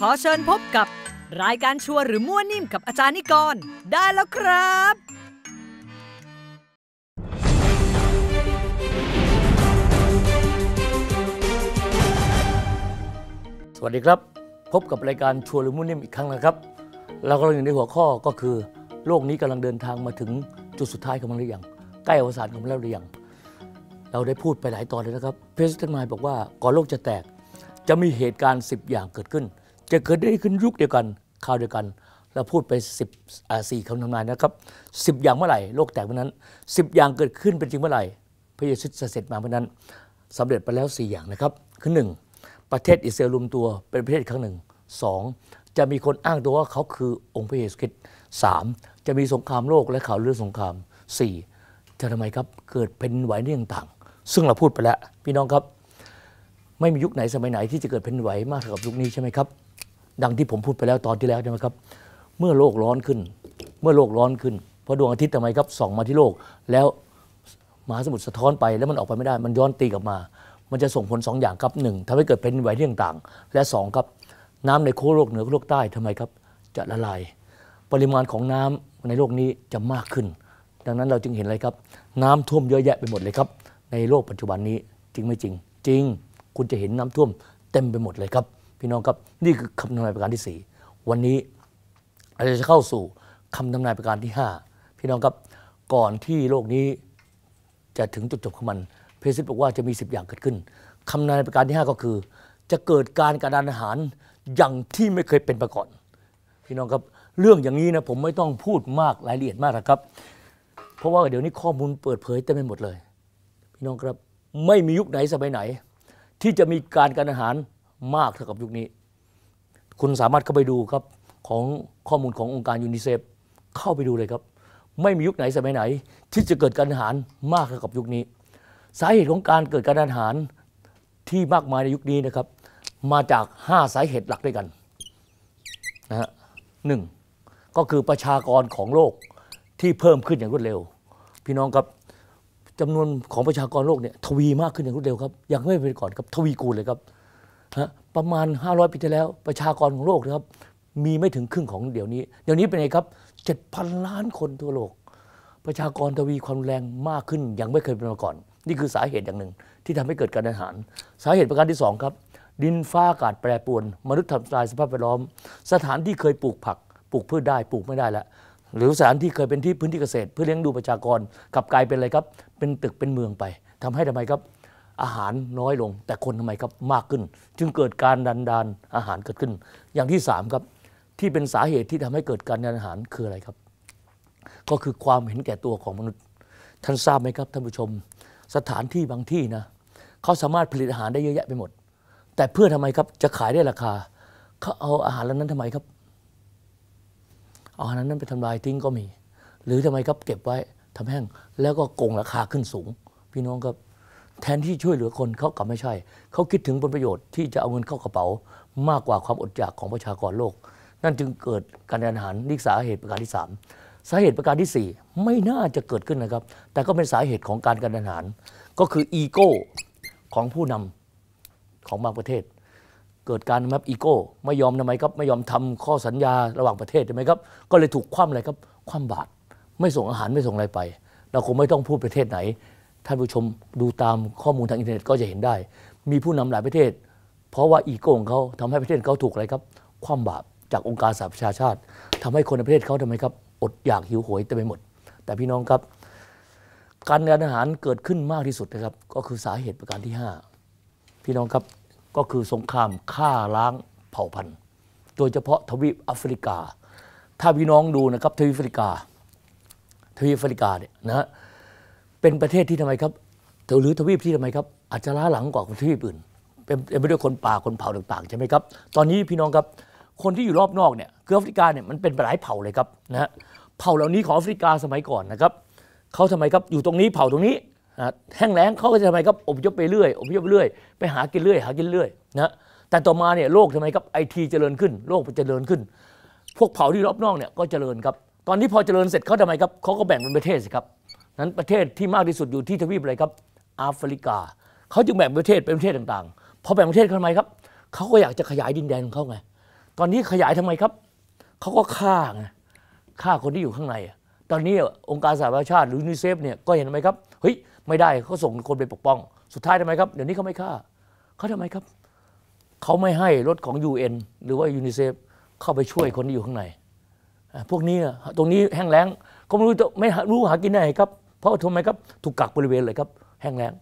ขอเชิญพบกับรายการชัวร์หรือมั่วนิ่ม กับอาจารย์นิกร ได้แล้วครับ สวัสดีครับ พบกับรายการชัวร์หรือมั่วนิ่มอีกครั้งนะครับ เรากำลังอยู่ในหัวข้อก็คือ โลกนี้กำลังเดินทางมาถึง จุดสุดท้ายของมันหรือยังใกล้อวสานของมันแล้วหรือยังเราได้พูดไปหลายตอนเลยนะครับเพสตันไมบอกว่าก่อนโลกจะแตกจะมีเหตุการณ์10อย่างเกิดขึ้นจะเกิดได้ขึ้นยุคเดียวกันข่าวเดียวกัน เราพูดไปสิบสี่คำทำนายนะครับสิบอย่างเมื่อไหร่ โลกแตกเมื่อนั้นสิบอย่างเกิดขึ้นเป็นจริงเมื่อไหร่พระเยซูเสด็จมาเมื่อนั้นสำเร็จไปแล้วสี่อย่างนะครับคือหนึ่งประเทศอิสราเอลรวมตัวเป็นประเทศครั้งหนึ่งสองจะมีคนอ้างตัวว่าเขาคือองค์พระเยซูคริสต์สามจะมีสงครามโลกและข่าวเรื่องสงครามสี่จะทำไมครับเกิดเป็นไหวเรื่องต่างซึ่งเราพูดไปแล้วพี่น้องครับ ไม่มียุคไหนสมัยไหนที่จะเกิดเป็นไหวมากเท่ากับยุคนี้ใช่ไหมครับดังที่ผมพูดไปแล้วตอนที่แล้วใช่ไหมครับ เมื่อโลกร้อนขึ้น เมื่อโลกร้อนขึ้นเพราะดวงอาทิตย์ทำไมครับส่องมาที่โลก แล้วมหาสมุทรสะท้อนไปแล้วมันออกไปไม่ได้มันย้อนตีกลับมา มันจะส่งผลสองอย่างครับหนึ่งทำให้เกิดเป็นไหวที่ต่างๆ และสองครับน้ำในโคโลกเหนือโลกใต้ทำไมครับ จะละลาย ปริมาณของน้ำในโลกนี้จะมากขึ้น ดังนั้นเราจึงเห็นอะไรครับ น้ำท่วมเยอะแยะไปหมดเลยครับ ในโลกปัจจุบันนี้จริงไม่จริง จริงคุณจะเห็นน้ำท่วม เต็มไปหมดเลยครับพี่น้องครับนี่คือคำทำนายประการที่ 4 วันนี้เราจะเข้าสู่คำทำนายประการที่ 5 พี่น้องครับก่อนที่โลกนี้จะถึงจุดจบของมันเพซิสบอกว่าจะมี 10 อย่างเกิดขึ้นคำนายประการที่ 5 ก็คือ จะเกิดการกระดานอาหารอย่างที่ไม่เคยเป็นมาก่อน พี่น้องครับเรื่องอย่างนี้นะผมไม่ต้องพูดมากรายละเอียดมากนะครับ เพราะว่าเดี๋ยวนี้ข้อมูลเปิดเผยเต็มไปหมดเลย พี่น้องครับไม่มียุคไหนสมัยไหน ที่จะมีการการอาหารมากเท่ากับยุคนี้ คุณสามารถเข้าไปดูครับ ของข้อมูลขององค์การยูนิเซฟเข้าไปดูเลยครับ ไม่มียุคไหนสมัยไหน ที่จะเกิดการอาหารมากเท่ากับยุคนี้ สาเหตุของการเกิดการอาหารที่มากมายในยุคนี้นะครับมาจาก 5 สาเหตุหลักด้วยกันนะฮะหนึ่งก็คือประชากรของโลกที่เพิ่มขึ้นอย่างรวดเร็ว พี่น้องครับจำนวนของประชากรโลกเนี่ยทวีมากขึ้นอย่างรวดเร็วครับยังไม่เป็นก่อนครับทวีกูลเลยครับนะประมาณ 500 ปีที่แล้ว ประชากรของโลกนะครับ มีไม่ถึงครึ่งของเดี๋ยวนี้ เดี๋ยวนี้เป็นไงครับ7,000ล้านคนทั่วโลก ประชากรทวีความแรงมากขึ้นอย่างไม่เคยเป็นมาก่อน นี่คือสาเหตุอย่างหนึ่งที่ทำให้เกิดการอาหาร สาเหตุประการที่ 2 ครับ ดินฟ้าอากาศแปรปรวนมนุษย์ทำลายสภาพแวดล้อม สถานที่เคยปลูกผัก ปลูกพืชได้ปลูกไม่ได้แล้วหรือสถานที่เคยเป็นที่พื้นที่เกษตร เพื่อเลี้ยงดูประชากรกลับกลายเป็นอะไรครับ เป็นตึกเป็นเมืองไปทำให้ทำไมครับอาหารน้อยลงแต่คนทำไมครับมากขึ้น จึงเกิดการดันดานอาหารเกิดขึ้น อย่างที่3ครับ ที่เป็นสาเหตุที่ทำให้เกิดการดันอาหารคืออะไรครับ ก็คือความเห็นแก่ตัวของมนุษย์ ท่านทราบไหมครับท่านผู้ชม สถานที่บางที่นะเขาสามารถผลิตอาหารได้เยอะแยะไปหมด แต่เพื่อทำไมครับจะขายได้ราคาเขาเอาอาหารเหล่านั้นทำไมครับเอาอาหารนั้นไปทำลายทิ้ง ก็มี หรือทำไมครับเก็บไว้ทำแห้ง แล้วก็โกงราคาขึ้นสูง พี่น้องครับแทนที่ช่วยเหลือคนเขากลับไม่ใช่เขาคิดถึงผลประโยชน์ที่จะเอาเงินเข้ากระเป๋ามากกว่าความอดอยากของประชากรโลก นั่นจึงเกิดการอาหารนี่สาเหตุประการที่ 3 สาเหตุประการที่ 4 ไม่น่าจะเกิดขึ้นนะครับ แต่ก็เป็นสาเหตุของการการอาหาร ก็คืออีโก้ของผู้นำของบางประเทศเกิดการมปอีโก้ไม่ยอมทำไมครับไม่ยอมทำข้อสัญญาระหว่างประเทศใช่ไหมครับ ก็เลยถูกคว่ำอะไรครับ คว่ำบาตรไม่ส่งอาหารไม่ส่งอะไรไป เราคงไม่ต้องพูดประเทศไหนท่านผู้ชมดูตามข้อมูลทางอินเทอร์เน็ตก็จะเห็นได้ มีผู้นำหลายประเทศเพราะว่าอีโก้ของเขาทำให้ประเทศเขาถูกอะไรครับ ความบาปจากองค์การสหประชาชาติ ทำให้คนในประเทศเขาทำไมครับ อดอยากหิวโหยเต็มไปหมด แต่พี่น้องครับ การงารอาหารเกิดขึ้นมากที่สุดนะครับ ก็คือสาเหตุประการที่ 5 พี่น้องครับก็คือสงครามฆ่าล้างเผ่าพันธุ์ โดยเฉพาะทวีปแอฟริกา ถ้าพี่น้องดูนะครับทวีปแอฟริกาทวีปแอฟริกาเนี่ยนะฮะเป็นประเทศที่ทำไมครับหรือทวีปที่ทำไมครับ อาจจะล้าหลังกว่าทวีปอื่น เป็นไปด้วยคนป่าคนเผ่าต่างๆใช่ไหมครับ ตอนนี้พี่น้องครับ คนที่อยู่รอบนอกเนี่ยคือแอฟริกาเนี่ยมันเป็นหลายเผ่าเลยครับนะฮะเผ่าเหล่านี้ของแอฟริกาสมัยก่อนนะครับเขาทำไมครับอยู่ตรงนี้เผ่าตรงนี้แห้งแล้งเขาก็จะทำไมครับอบยพไปเรื่อยอบยพไปเรื่อยไปหากินเรื่อยหากินเรื่อยนะ แต่ต่อมาเนี่ยโลกทำไมครับไอทีเจริญขึ้น โลกเจริญขึ้น พวกเผ่าที่รอบนอกเนี่ยก็เจริญครับ ตอนนี้พอเจริญเสร็จเขาทำไมครับเขาก็แบ่งเป็นประเทศสิครับนั้นประเทศที่มากที่สุดอยู่ที่ทวีปอะไรครับแอฟริกาเขาจึงแบ่งประเทศเป็นประเทศต่าง ๆ พอแบ่งประเทศทำไมครับ เขาก็อยากจะขยายดินแดนของเขาไง ตอนนี้ขยายทำไมครับ เขาก็ฆ่าไงฆ่าคนที่อยู่ข้างใน ตอนนี้องค์การสหประชาติหรือยูนิเซฟเนี่ยก็เห็นไหมครับเฮ้ยไม่ได้เขาส่งคนไปปกป้อง สุดท้ายทำไมครับ เดี๋ยวนี้เขาไม่ฆ่าเขาทำไมครับเขาไม่ให้รถของ UN หรือว่ายูนิเซฟเข้าไปช่วยคนที่อยู่ข้างใน พวกนี้ ตรงนี้แห้งแล้งก็ไม่รู้ไม่รู้หากินไหนครับเพราะทำไมครับ ถูกกักบริเวณเลยครับ แห้งแล้ง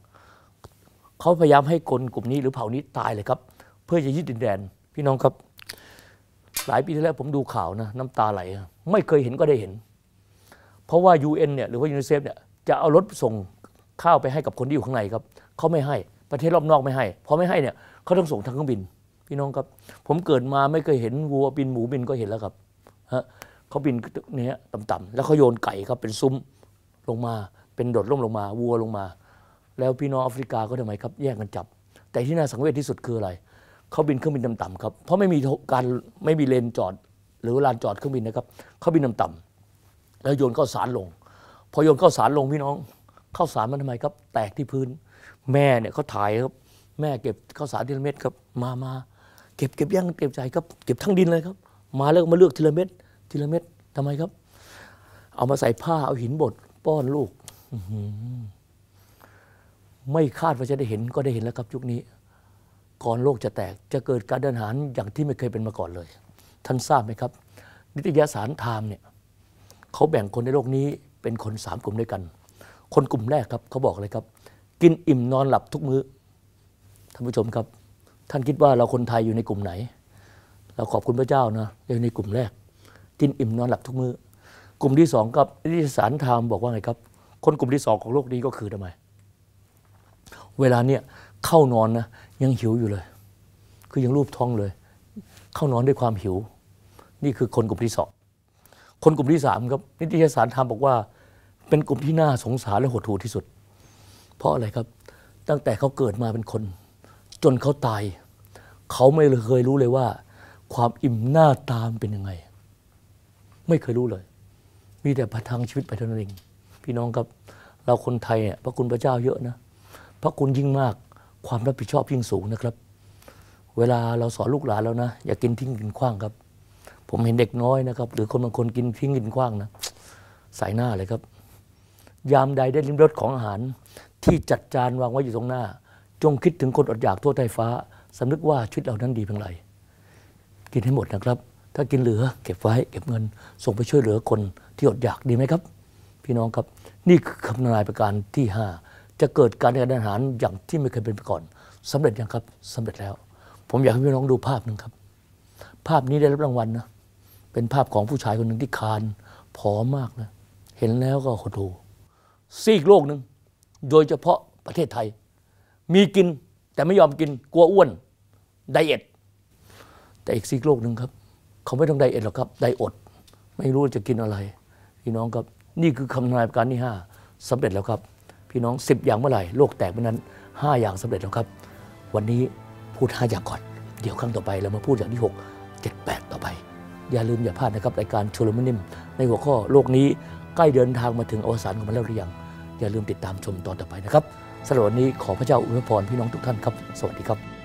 เขาพยายามให้คนกลุ่มนี้หรือเผ่านี้ตายเลยครับ เพื่อจะยึดดินแดนพี่น้องครับ หลายปีที่แล้วผมดูข่าวนะน้ำตาไหล ไม่เคยเห็นก็ได้เห็น เพราะว่า UN เนี่ยหรือว่ายูนิเซฟเนี่ยจะเอารถส่งข้าวไปให้กับคนที่อยู่ข้างในครับ เขาไม่ให้ประเทศรอบนอกไม่ให้พอไม่ให้เนี่ยเขาต้องส่งทางเครื่องบิน พี่น้องครับผมเกิดมาไม่เคยเห็นวัวบินหมูบินก็เห็นแล้วครับฮะเขาบินเนี่ยต่ำๆแล้วเขาโยนไก่ครับเป็นซุ้มลงมาเป็นโดดล่มลงมาวัวลงมา แล้วพี่น้องแอฟริกาก็ทำไมครับ แย่งกันจับ แต่ที่น่าสังเวชที่สุดคืออะไรเขาบินเครื่องบินต่ำๆครับเพราะไม่มีการไม่มีเลนจอด หรือลานจอดเครื่องบินนะครับเขาบินต่ำๆแล้วโยนข้าวสารลง พอโยนข้าวสารลงพี่น้องข้าวสารมันทำไมครับแตกที่พื้น แม่เนี่ยเขาถ่ายครับแม่เก็บข้าวสารทีละเม็ดครับมามา เก็บเก็บย่างเก็บใจครับ เก็บทั้งดินเลยครับ มาแล้วมาเลือกทีละเม็ดทีละเม็ดทำไมครับ เอามาใส่ผ้าเอาหินบดป้อนลูกไม่คาดว่าจะได้เห็นก็ได้เห็นแล้วครับยุคนี้ ก่อนโลกจะแตกจะเกิดการเดินหารอย่างที่ไม่เคยเป็นมาก่อนเลย ท่านทราบไหมครับ นิตยสารไทม์เนี่ยเขาแบ่งคนในโลกนี้ เป็นคนสามกลุ่มด้วยกัน คนกลุ่มแรกครับเขาบอกเลยครับ กินอิ่มนอนหลับทุกมื้อท่านผู้ชมครับ ท่านคิดว่าเราคนไทยอยู่ในกลุ่มไหน เราขอบคุณพระเจ้านะอยู่ในกลุ่มแรก กินอิ่มนอนหลับทุกมื้อกลุ่มที่สองครับนิตสารไทม์บอกว่าไงครับ คนกลุ่มที่สองของโลกนี้ก็คือทำไม เวลาเนี่ยเข้านอนนะยังหิวอยู่เลย คือยังรูปท้องเลย เข้านอนด้วยความหิว นี่คือคนกลุ่มที่สองคนกลุ่มที่สามครับนิติสารไทม์บอกว่า เป็นกลุ่มที่น่าสงสารและหดหู่ที่สุด เพราะอะไรครับตั้งแต่เขาเกิดมาเป็นคน จนเขาตายเขาไม่เคยรู้เลยว่า ความอิ่มหน้าตามเป็นยังไง ไม่เคยรู้เลยมีแต่ประทังชีวิตไปเท่านั้นเองพี่น้องครับ เราคนไทยเนี่ยพระคุณพระเจ้าเยอะนะ พระคุณยิ่งมากความรับผิดชอบยิ่งสูงนะครับ เวลาเราสอนลูกหลานแล้วนะ อย่ากกินทิ้งกินขว้างครับ ผมเห็นเด็กน้อยนะครับ หรือคนบางคนกินทิ้งกินขว้างนะสายหน้าเลยครับ ยามใดได้ลิ้มรสของอาหารที่จัดจานวางไว้อยู่ตรงหน้า จงคิดถึงคนอดอยากทั่วไทยฟ้าสำนึกว่าชีวิตเรานั้นดีเพียงไรกินให้หมดนะครับถ้ากินเหลือ เก็บไว้เก็บเงินส่งไปช่วยเหลือคนที่อดอยากดีไหมครับ พี่น้องครับ นี่คือคำนายประการที่ 5 จะเกิดการการอาหารอย่างที่ไม่เคยเป็นมาก่อน สำเร็จยังครับสำเร็จแล้ว ผมอยากให้พี่น้องดูภาพหนึ่งครับ ภาพนี้ได้รับรางวัลนะ เป็นภาพของผู้ชายคนหนึ่งที่คานผอมมากนะ เห็นแล้วก็หดหูซีกโลกหนึ่งโดยเฉพาะประเทศไทย มีกินแต่ไม่ยอมกินกลัวอ้วนไดเอทแต่อีกซีกโลกหนึ่งครับเขาไม่ต้องไดเอทหรอกครับ ไดอดไม่รู้จะกินอะไร พี่น้องครับนี่คือคำนายการที่ 5 สำเร็จแล้วครับพี่น้อง 10 อย่างเมื่อไหร่โลกแตกเมื่อนั้น 5 อย่างสำเร็จแล้วครับ วันนี้พูด5อย่างก่อนเดี๋ยวครั้งต่อไป เรามาพูดอย่างที่ 6 7 8 ต่อไป อย่าลืมอย่าพลาดนะครับรายการชลมนิมในหัวข้อโลกนี้ใกล้เดินทางมาถึงอวสานของมันแล้วหรือยังอย่าลืมติดตามชมตอนต่อไปนะครับสำหรับวันนี้ขอพระเจ้าอวยพรพี่น้องทุกท่านครับสวัสดีครับ